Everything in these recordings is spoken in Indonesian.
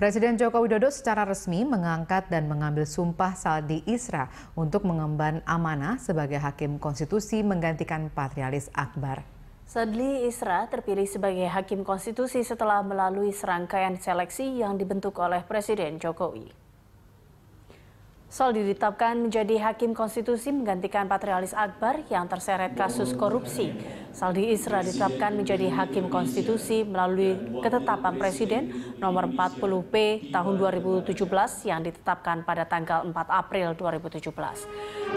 Presiden Joko Widodo secara resmi mengangkat dan mengambil sumpah Saldi Isra untuk mengemban amanah sebagai Hakim Konstitusi menggantikan Patrialis Akbar. Sadli Isra terpilih sebagai Hakim Konstitusi setelah melalui serangkaian seleksi yang dibentuk oleh Presiden Jokowi. Sol ditetapkan menjadi hakim konstitusi menggantikan Patrialis Akbar yang terseret kasus korupsi. Saldi Isra ditetapkan menjadi hakim konstitusi melalui ketetapan Presiden nomor 40P tahun 2017 yang ditetapkan pada tanggal 4 April 2017.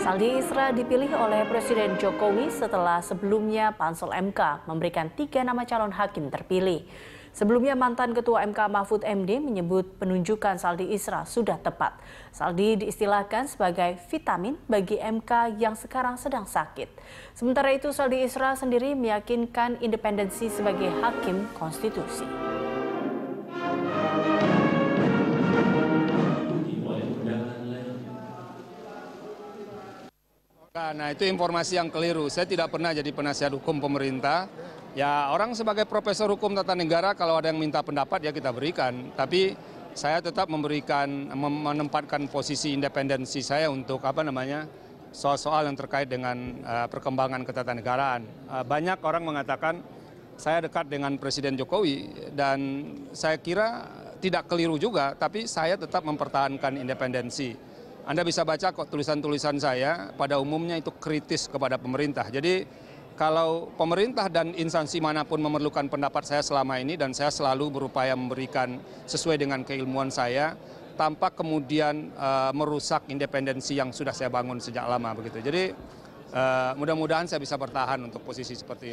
Saldi Isra dipilih oleh Presiden Jokowi setelah sebelumnya Pansel MK memberikan tiga nama calon hakim terpilih. Sebelumnya mantan Ketua MK Mahfud MD menyebut penunjukan Saldi Isra sudah tepat. Saldi diistilahkan sebagai vitamin bagi MK yang sekarang sedang sakit. Sementara itu Saldi Isra sendiri meyakinkan independensi sebagai hakim konstitusi. Nah, itu informasi yang keliru. Saya tidak pernah jadi penasihat hukum pemerintah. Ya orang sebagai profesor hukum tata negara kalau ada yang minta pendapat ya kita berikan. Tapi saya tetap memberikan menempatkan posisi independensi saya untuk apa namanya soal-soal yang terkait dengan uh, perkembangan ketatanegaraan. Uh, banyak orang mengatakan saya dekat dengan Presiden Jokowi dan saya kira tidak keliru juga, tapi saya tetap mempertahankan independensi. Anda bisa baca kok tulisan-tulisan saya pada umumnya itu kritis kepada pemerintah. Jadi kalau pemerintah dan instansi manapun memerlukan pendapat saya selama ini dan saya selalu berupaya memberikan sesuai dengan keilmuan saya tanpa kemudian uh, merusak independensi yang sudah saya bangun sejak lama begitu. Jadi uh, mudah-mudahan saya bisa bertahan untuk posisi seperti ini.